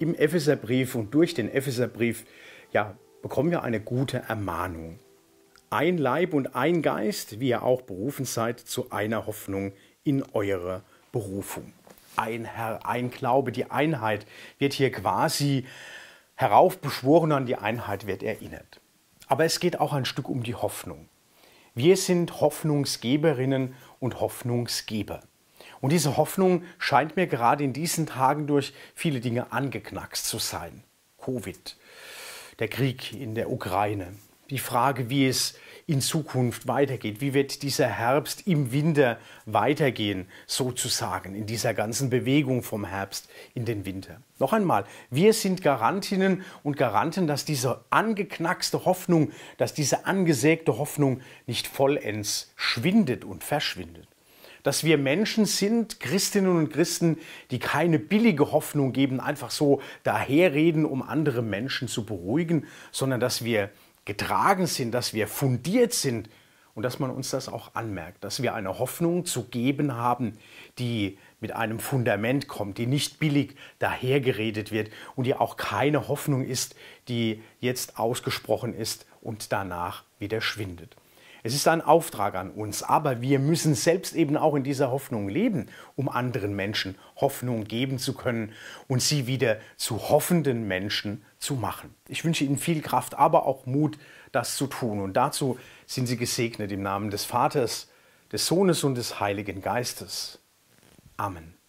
im Epheserbrief und durch den Epheserbrief ja, bekommen wir eine gute Ermahnung. Ein Leib und ein Geist, wie ihr auch berufen seid, zu einer Hoffnung in eurer Berufung. Ein Herr, ein Glaube, die Einheit wird hier quasi heraufbeschworen, an die Einheit wird erinnert. Aber es geht auch ein Stück um die Hoffnung. Wir sind Hoffnungsgeberinnen und Hoffnungsgeber. Und diese Hoffnung scheint mir gerade in diesen Tagen durch viele Dinge angeknackst zu sein. Covid, der Krieg in der Ukraine, die Frage, wie es in Zukunft weitergeht, wie wird dieser Herbst im Winter weitergehen, sozusagen, in dieser ganzen Bewegung vom Herbst in den Winter. Noch einmal, wir sind Garantinnen und Garanten, dass diese angeknackste Hoffnung, dass diese angesägte Hoffnung nicht vollends schwindet und verschwindet dass wir Menschen sind, Christinnen und Christen, die keine billige Hoffnung geben, einfach so daherreden, um andere Menschen zu beruhigen, sondern dass wir getragen sind, dass wir fundiert sind und dass man uns das auch anmerkt, dass wir eine Hoffnung zu geben haben, die mit einem Fundament kommt, die nicht billig dahergeredet wird und die auch keine Hoffnung ist, die jetzt ausgesprochen ist und danach wieder schwindet. Es ist ein Auftrag an uns, aber wir müssen selbst eben auch in dieser Hoffnung leben, um anderen Menschen Hoffnung geben zu können und sie wieder zu hoffenden Menschen zu machen. Ich wünsche Ihnen viel Kraft, aber auch Mut, das zu tun. Und dazu sind Sie gesegnet im Namen des Vaters, des Sohnes und des Heiligen Geistes. Amen.